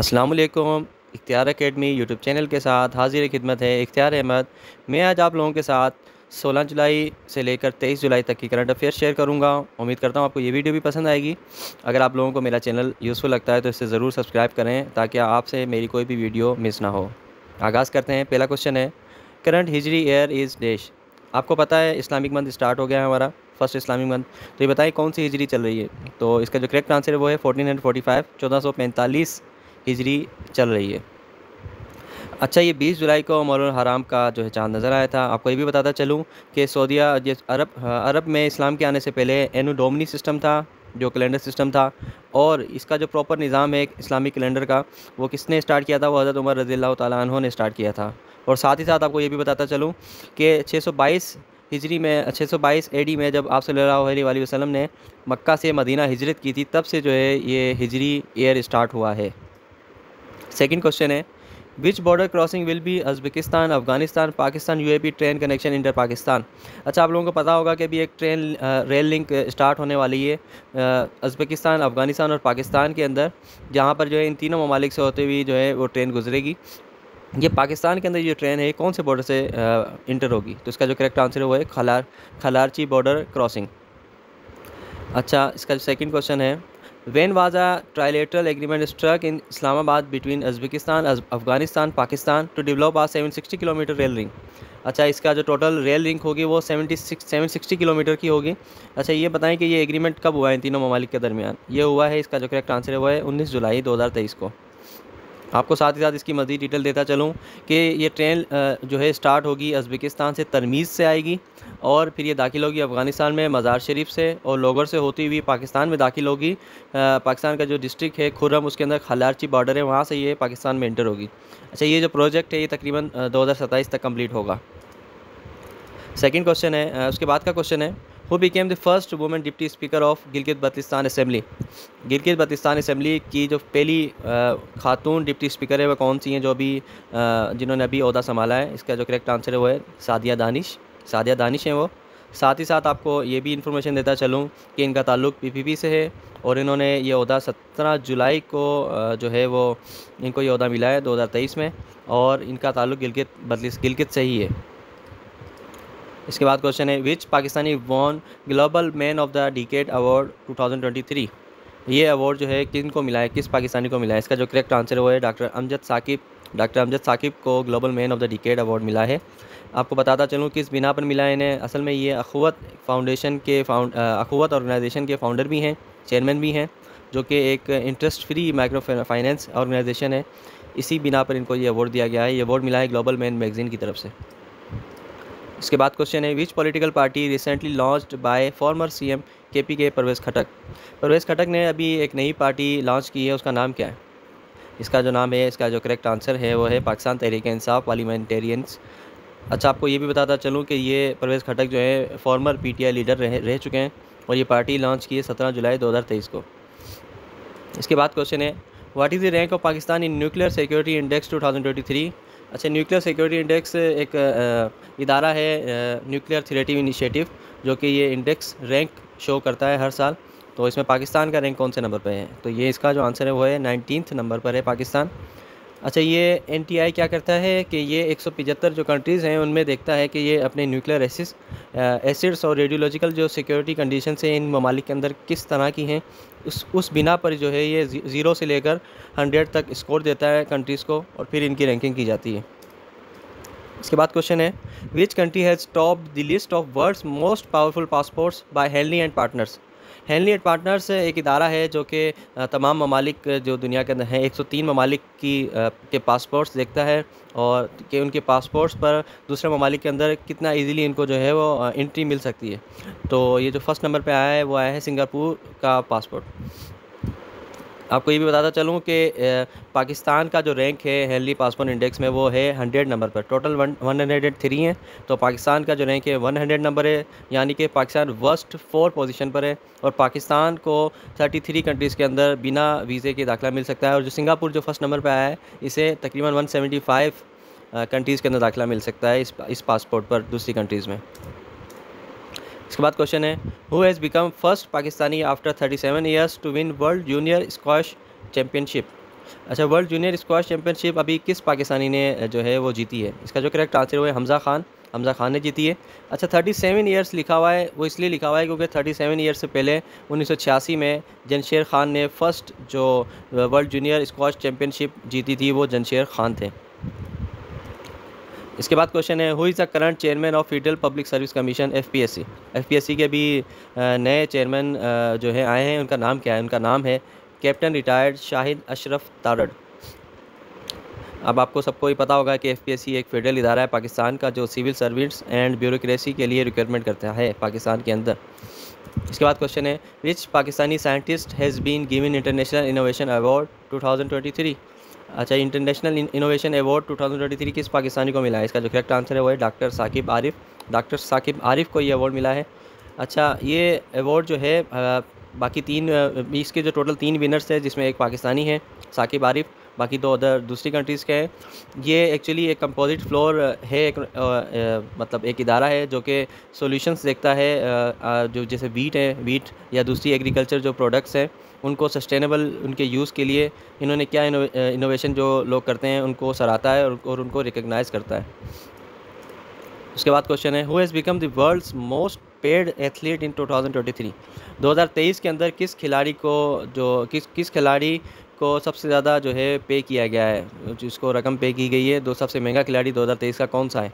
असलकुम इख्तियार academy YouTube channel के साथ हाजिर खिदमत है इख्तियार अहमद मैं आज आप लोगों के साथ 16 जुलाई से लेकर 23 जुलाई तक की करंट अफेयर शेयर करूंगा उम्मीद करता हूं आपको ये वीडियो भी पसंद आएगी अगर आप लोगों को मेरा चैनल यूज़फुल लगता है तो इसे ज़रूर सब्सक्राइब करें ताकि आपसे मेरी कोई भी वीडियो मिस ना हो आगाज़ करते हैं पहला क्वेश्चन है current Hijri year is dash आपको पता है इस्लामिक मंथ स्टार्ट हो गया है हमारा फर्स्ट इस्लामिक मंथ तो ये बताएं कौन सी हिजरी चल रही है तो इसका जो करेक्ट आंसर है वो है फोर्टीन हंड्रेड फोर्टी फाइव चौदह सौ पैंतालीस हिजरी चल रही है अच्छा ये 20 जुलाई को मौलाना हराम का जो है चांद नज़र आया था आपको ये भी बताता चलूँ कि सऊदिया अरब अरब में इस्लाम के आने से पहले एनु डोमनी सिस्टम था जो कैलेंडर सिस्टम था और इसका जो प्रॉपर निज़ाम है इस्लामी कैलेंडर का वो किसने स्टार्ट किया था वो हज़रत उमर रज़ी तु ने स्टार्ट किया था और साथ ही साथ आपको ये भी बताता चलूँ कि 622 हिजरी में 622 एडी में जब आप सल्ला वसलम ने मक्का से मदीना हिजरत की थी तब से जो है ये हिजरी ईयर स्टार्ट हुआ है सेकेंड क्वेश्चन है which border crossing will be Uzbekistan Afghanistan Pakistan P train connection enter Pakistan अच्छा आप लोगों को पता होगा कि अभी एक ट्रेन रेल लिंक स्टार्ट होने वाली है उज्बेकिस्तान अफगानिस्तान और पाकिस्तान के अंदर जहाँ पर जो है इन तीनों ममालिक से होते हुए जो है वो ट्रेन गुजरेगी ये पाकिस्तान के अंदर ये ट्रेन है कौन से बॉर्डर से इंटर होगी तो इसका जो करेक्ट आंसर है वो है खलार खलारची बॉर्डर क्रॉसिंग अच्छा इसका सेकेंड क्वेश्चन है when was a trilateral agreement struck in Islamabad between Uzbekistan Afghanistan Pakistan to develop a seven sixty kilometre rail ring अच्छा इसका जो टोटल रेल रिंक होगी वो seventy six seven sixty kilometre की होगी अच्छा ये बताएं कि ये एग्रीमेंट कब हुआ है इन तीनों ममालिक के दरमियान ये हुआ है इसका जो करेक्ट आंसर है वो है उन्नीस जुलाई दो हज़ार तेईस को आपको साथ ही साथ इसकी मज़ीद डिटेल देता चलूँ कि ये ट्रेन जो है स्टार्ट होगी अजबेकिस्तान से तरमीज़ से आएगी और फिर ये दाखिल होगी अफ़गानिस्तान में मज़ार शरीफ से और लोगर से होती हुई पाकिस्तान में दाखिल होगी पाकिस्तान का जो डिस्ट्रिक्ट है खुर्रम उसके अंदर खलारची बॉर्डर है वहाँ से ये पाकिस्तान में इंटर होगी अच्छा ये जो प्रोजेक्ट है ये तकरीबन दो तक कम्प्लीट होगा सेकेंड क्वेश्चन है उसके बाद का क्वेश्चन है who became the first women deputy speaker of Gilgit Baltistan assembly Gilgit Baltistan assembly की जो पहली खातून डिप्टी स्पीकर है वह कौन सी हैं जो अभी जिन्होंने अभी अहदा संभाला है इसका जो करेक्ट आंसर है वो है सादिया दानिश सादिया दानिश हैं वो साथ ही साथ आपको ये भी इन्फॉर्मेशन देता चलूँ कि इनका ताल्लुक पीपीपी से है और इन्होंने ये अहदा सत्रह जुलाई को जो है वो इनको ये अहदा मिला है दो हज़ार तेईस में और इनका ताल्लुक गिलगित बदलिस गिलगित से ही है इसके बाद क्वेश्चन है which Pakistani won global man of the decade award 2023 ये अवार्ड जो है किन को मिला है किस पाकिस्तानी को मिला है इसका जो करेक्ट आंसर है वो है डॉक्टर अमजद साकिब डॉक्टर अमजद साकिब को global man of the decade award मिला है आपको बताता चलूँ किस बिना पर मिला है इन्हें असल में ये अखवत फाउंडेशन के फाउंड अखवत ऑर्गेनाइजेशन के फाउंडर भी हैं चेयरमैन भी हैं जो कि एक interest free micro finance organisation है इसी बिना पर इनको ये अवार्ड दिया गया है ये अवार्ड मिला है ग्लोबल मैन मैगजीन की तरफ से इसके बाद क्वेश्चन है which political party recently launched by former CM KP के परवेज खटक परवेज खटक ने अभी एक नई पार्टी लॉन्च की है उसका नाम क्या है इसका जो नाम है इसका जो करेक्ट आंसर है वो है पाकिस्तान तहरीक इंसाफ पार्लियामेंटेरियंस अच्छा आपको ये भी बताता चलूँ कि ये परवेज़ खटक जो है फॉर्मर आई लीडर रह, रह चुके हैं और ये पार्टी लॉन्च की है सत्रह जुलाई तेईस को इसके बाद क्वेश्चन है what is the rank of Pakistan in nuclear security index three अच्छा न्यूक्लियर सिक्योरिटी इंडेक्स एक इदारा है न्यूक्लियर थ्रेटिव इनिशिएटिव जो कि ये इंडेक्स रैंक शो करता है हर साल तो इसमें पाकिस्तान का रैंक कौन से नंबर पर है तो ये इसका जो आंसर है वो है नाइनटीन नंबर पर है पाकिस्तान अच्छा ये एन क्या करता है कि ये एक जो कंट्रीज़ हैं उनमें देखता है कि ये अपने न्यूक्लियर एसिस एसिड्स और रेडियोलॉजिकल जो सिक्योरिटी कंडीशन है इन ममालिक के अंदर किस तरह की हैं उस उस बिना पर जो है ये ज़ीरो से लेकर हंड्रेड तक स्कोर देता है कंट्रीज़ को और फिर इनकी रैंकिंग की जाती है इसके बाद क्वेश्चन है which country has top the list of world's most powerful passports by Henley and partners Henley and partners एक इदारा है जो कि uh, तमाम ममालिक uh, जो दुनिया के अंदर हैं 103 ममालिक की uh, के पासपोर्ट्स देखता है और कि उनके पासपोर्ट्स पर दूसरे ममालिक के अंदर कितना इजीली इनको जो है वो एंट्री मिल सकती है तो ये जो फर्स्ट नंबर पे आया है वो आया है सिंगापुर का पासपोर्ट आपको ये भी बताता चलूँ कि पाकिस्तान का जो रैंक है हेनली पासपोर्ट इंडेक्स में वो है हंड्रेड नंबर पर total one one hundred three हैं तो पाकिस्तान का जो रैंक है वन हंड्रेड नंबर है यानी कि पाकिस्तान वर्स्ट फोर पोजीशन पर है और पाकिस्तान को थर्टी थ्री कंट्रीज़ के अंदर बिना वीज़े के दाखिला मिल सकता है और जो सिंगापुर जो फर्स्ट नंबर पर आया है इसे तकरीबन वन सेवेंटी फाइव कंट्रीज़ के अंदर दाखिला मिल सकता है इस इस पासपोर्ट पर दूसरी कंट्रीज़ में इसके बाद क्वेश्चन है who has become first Pakistani after thirty seven years to win world junior squash championship अच्छा वर्ल्ड जूनियर स्क्वाश चैम्पियनशिप अभी किस पाकिस्तानी ने जो है वो जीती है इसका जो करेक्ट आंसर हुआ है हमज़ा खान हमज़ा खान ने जीती है अच्छा थर्टी सेवन ईयर्स लिखा हुआ है वो इसलिए लिखा हुआ है क्योंकि थर्टी सेवन ईयर्स से पहले उन्नीस सौ छियासी में जनशेर खान ने फ़र्स्ट जो वर्ल्ड जूनियर स्क्वाश चैम्पियनशिप जीती थी वो जनशेर खान थे इसके बाद क्वेश्चन है who is the current chairman of federal public service commission F P S C F P S C के अभी नए चेयरमैन जो है आए हैं उनका नाम क्या है उनका नाम है कैप्टन रिटायर्ड शाहिद अशरफ तारड़ अब आपको सबको ही पता होगा कि एफ एक फेडरल इदारा है पाकिस्तान का जो सिविल सर्विस एंड ब्यूरोसी के लिए रिक्वायरमेंट करता है पाकिस्तान के अंदर इसके बाद क्वेश्चन है which Pakistani scientist has been given international innovation award three अच्छा इंटरनेशनल इनोवेशन अवार्ड 2023 किस पाकिस्तानी को मिला है इसका जो करेक्ट आंसर है वो है डॉक्टर साकिब आरिफ डॉक्टर साकिब आरिफ को ये अवार्ड मिला है अच्छा ये अवार्ड जो है बाकी तीन इसके जो टोटल तीन विनर्स थे जिसमें एक पाकिस्तानी है साकिब आरिफ बाकी दो अदर दूसरी कंट्रीज़ के हैं ये एक्चुअली एक कंपोजिट फ्लोर है एक आ, आ, मतलब एक इदारा है जो कि सॉल्यूशंस देखता है आ, जो जैसे वीट है वीट या दूसरी एग्रीकल्चर जो प्रोडक्ट्स हैं उनको सस्टेनेबल उनके यूज़ के लिए इन्होंने क्या इनोवेशन जो लोग करते हैं उनको सराहता है और, और उनको रिकगनाइज़ करता है उसके बाद क्वेश्चन है who has become the world's most paid athlete in 2023 2023 के अंदर किस खिलाड़ी को जो किस किस खिलाड़ी को सबसे ज़्यादा जो है पे किया गया है जिसको रकम पे की गई है दो सबसे महंगा खिलाड़ी दो का कौन सा है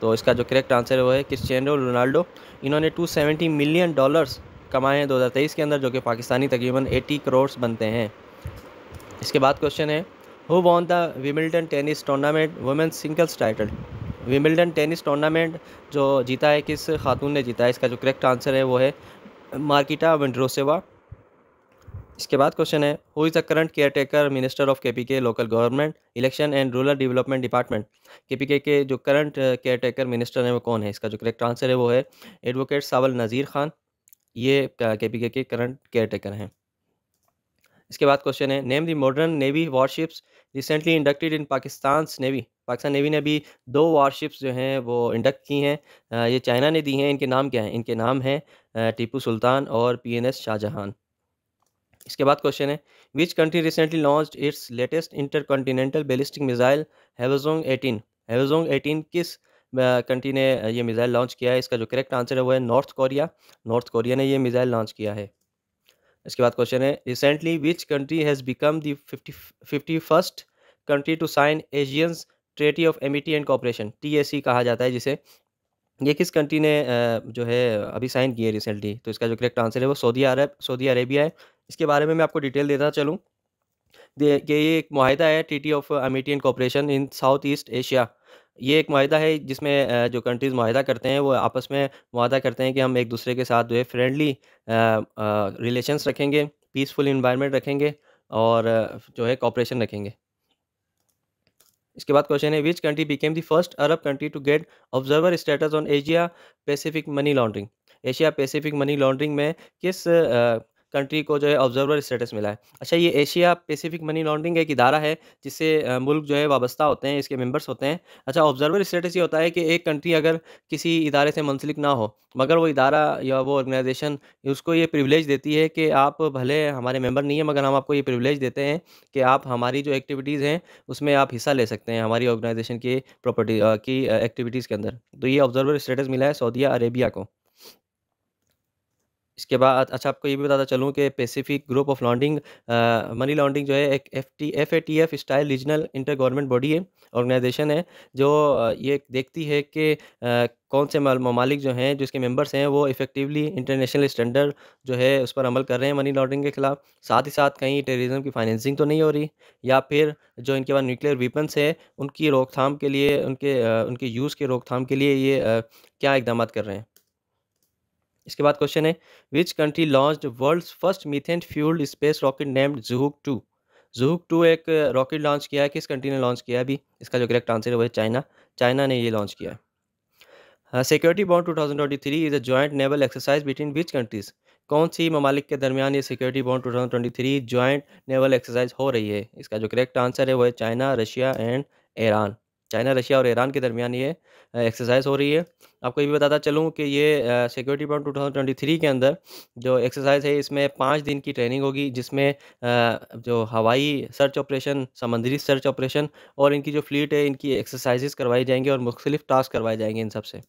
तो इसका जो करेक्ट आंसर है वो है क्रिस्टियानो रोनाल्डो इन्होंने 270 मिलियन डॉलर्स कमाए हैं 2023 के अंदर जो कि पाकिस्तानी तकरीबन 80 करोड़ बनते हैं इसके बाद क्वेश्चन है who won the Wimbledon tennis tournament women singles title Wimbledon tennis tournament जो जीता है किस खातून ने जीता है इसका जो करेक्ट आंसर है वो है मार्किटा वंड्रोसेवा इसके बाद क्वेश्चन है who is the current caretaker minister of के local government election and rural development department के के जो करंट केयर टेकर मिनिस्टर हैं वो कौन है इसका जो करेक्ट आंसर है वो है एडवोकेट सावल नज़ीर खान ये uh, के के करंट केयर टेकर हैं इसके बाद क्वेश्चन है name the modern navy warships recently inducted in Pakistan navy Pakistan navy ने भी दो वॉरशिप्स जो हैं वो इंडक्ट की हैं uh, ये चाइना ने दी हैं इनके नाम क्या हैं इनके नाम हैं uh, टीपू सुल्तान और पी एन एस शाहजहान इसके बाद क्वेश्चन है which country recently launch its latest intercontinental ballistic missile Hwasong eighteen Hwasong eighteen किस कंट्री ने ये मिसाइल लॉन्च किया है इसका जो करेक्ट आंसर है वो है नॉर्थ कोरिया नॉर्थ कोरिया ने ये मिसाइल लॉन्च किया है इसके बाद क्वेश्चन है recently which country has become the fifty fifty first country to sign ASEAN's treaty of amity and cooperation T कहा जाता है जिसे ये किस कंट्री ने जो है अभी साइन किया है रिसेंटली तो इसका जो करेक्ट आंसर है वो सऊदी अरब सऊदी अरेबिया है इसके बारे में मैं आपको डिटेल देता चलूँ कि ये एक माहिदा है T T of amity and cooperation in South East Asia ये एक माहिदा है जिसमें जो कंट्रीज़ माहिदा करते हैं वो आपस में माहा करते हैं कि हम एक दूसरे के साथ जो है फ्रेंडली रिलेशंस रखेंगे पीसफुल इन्वायरमेंट रखेंगे और जो है कॉपरेशन रखेंगे इसके बाद क्वेश्चन है which country became the first Arab country to get observer status on Asia Pacific money laundering Asia Pacific money laundering में किस कंट्री को जो है ऑब्जर्वर स्टेटस मिला है अच्छा ये एशिया पेसिफ़िक मनी लॉन्ड्रिंग एक इदारा है जिससे मुल्क जो है वाबस्ता होते हैं इसके मेम्बर्स होते हैं अच्छा ऑब्जर्वर स्टेटस ये होता है कि एक कंट्री अगर किसी इदारे से मुंसलिक ना हो मगर वो इदारा या वो ऑर्गेनाइजेशन उसको ये प्रिविलेज देती है कि आप भले हमारे मेम्बर नहीं है मगर हम आपको ये प्रिविलेज देते हैं कि आप हमारी जो एक्टिविटीज़ हैं उसमें आप हिस्सा ले सकते हैं हमारी ऑर्गेनाइजेशन की प्रॉपर्टी की एक्टिविटीज़ के अंदर तो ये ऑब्जर्वर स्टेटस मिला है सऊदी अरेबिया को इसके बाद अच्छा आपको ये भी बताता चलूँ कि Pacific group of laundering money laundering जो है एक F T F A T F style regional inter government body है ऑर्गेनाइजेशन है जो ये देखती है कि कौन से ममालिक जो हैं जिसके मेंबर्स हैं वो इफेक्टिवली इंटरनेशनल स्टैंडर्ड जो है उस पर अमल कर रहे हैं मनी लॉन्ड्रिंग के खिलाफ साथ ही साथ कहीं टेररिज्म की फाइनेंसिंग तो नहीं हो रही या फिर जो इनके पास न्यूक्लियर वेपन्स है उनकी रोकथाम के लिए उनके उनके यूज़ के रोकथाम के लिए ये क्या इकदाम कर रहे हैं इसके बाद क्वेश्चन है which country launch world first methane fuelled space rocket named Zhuque two Zhuque two एक रॉकेट लॉन्च किया है किस कंट्री ने लॉन्च किया अभी इसका जो करेक्ट आंसर है वो है चाइना चाइना ने ये लॉन्च किया security bond 2023 is a joint naval exercise between which countries कौन सी ममालिक के दरमियान ये security bond 2023 joint naval exercise हो रही है इसका जो करेक्ट आंसर है वो है China Russia and Iran China Russia और ईरान के दरमियान ये एक्सरसाइज हो रही है आपको ये भी बताता चलूँ कि ये सिक्योरिटी पॉइंट थ्री के अंदर जो एक्सरसाइज है इसमें पाँच दिन की ट्रेनिंग होगी जिसमें जो हवाई सर्च ऑपरेशन समंदरी सर्च ऑपरेशन और इनकी जो फ्लीट है इनकी एक्सरसाइजेस करवाई जाएंगी और मुख्तलिफ टास्क करवाए जाएंगे इन सबसे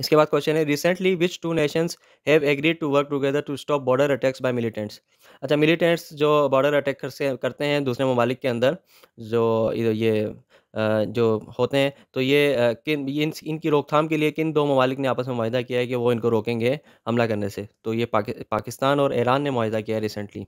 इसके बाद क्वेश्चन है recently which two nations have agreed to work together to stop border attacks by militants अच्छा मिलिटेंट्स जो बॉर्डर अटैक करते हैं दूसरे ममालिक के अंदर जो ये जो होते हैं तो ये किन इन इनकी रोकथाम के लिए किन दो ममालिक ने आपस में माहा किया है कि वो इनको रोकेंगे हमला करने से तो ये पाकि, पाकिस्तान और ईरान ने माहा किया है रिसेंटली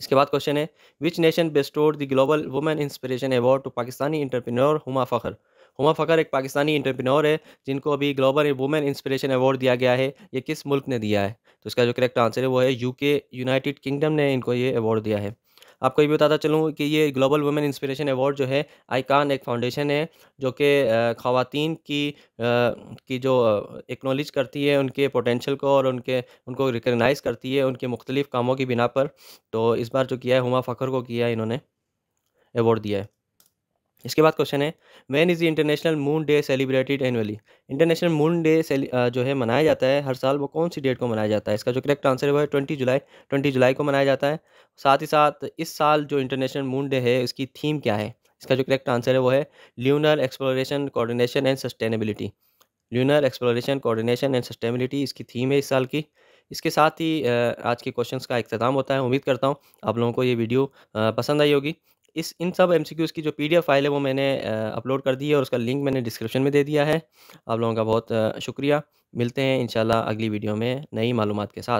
इसके बाद क्वेश्चन है which nation bestow the global women inspiration award to Pakistani entrepreneur Huma Fakhar Huma Fakhar एक पाकिस्तानी इंटरप्रीनोर है जिनको अभी ग्लोबल वुमेन इंस्पिरेशन अवार्ड दिया गया है ये किस मुल्क ने दिया है तो इसका जो करेक्ट आंसर है वो है यूके यूनाइटेड किंगडम ने इनको ये अवार्ड दिया है आपको ये भी बताता चलूँ कि ये ग्लोबल वुमेन इंस्पिरेशन अवार्ड जो है आईकान एक फाउंडेशन है जो कि खातन की की जो एक्नोलेज करती है उनके पोटेंशल को और उनके उनको रिकगनाइज़ करती है उनके मुख्तलिफ़ कामों की बिना पर तो इस बार जो किया है हुमा फ़खर को किया है इन्होंने अवार्ड दिया है इसके बाद क्वेश्चन है when is international moon day celebrated annually international moon day जो है मनाया जाता है हर साल वो कौन सी डेट को मनाया जाता है इसका जो करेक्ट आंसर है वो है ट्वेंटी जुलाई ट्वेंटी जुलाई को मनाया जाता है साथ ही साथ इस साल जो इंटरनेशनल मून डे है इसकी थीम क्या है इसका जो करेक्ट आंसर है वो है lunar exploration coordination and sustainability lunar exploration coordination and sustainability इसकी थीम है इस साल की इसके साथ ही आज के क्वेश्चंस का इख्ताम होता है उम्मीद करता हूँ आप लोगों को ये वीडियो पसंद आई होगी इस इन सब एम की जो पी फाइल है वो मैंने अपलोड कर दी है और उसका लिंक मैंने डिस्क्रिप्शन में दे दिया है आप लोगों का बहुत शुक्रिया मिलते हैं इन अगली वीडियो में नई मालूम के साथ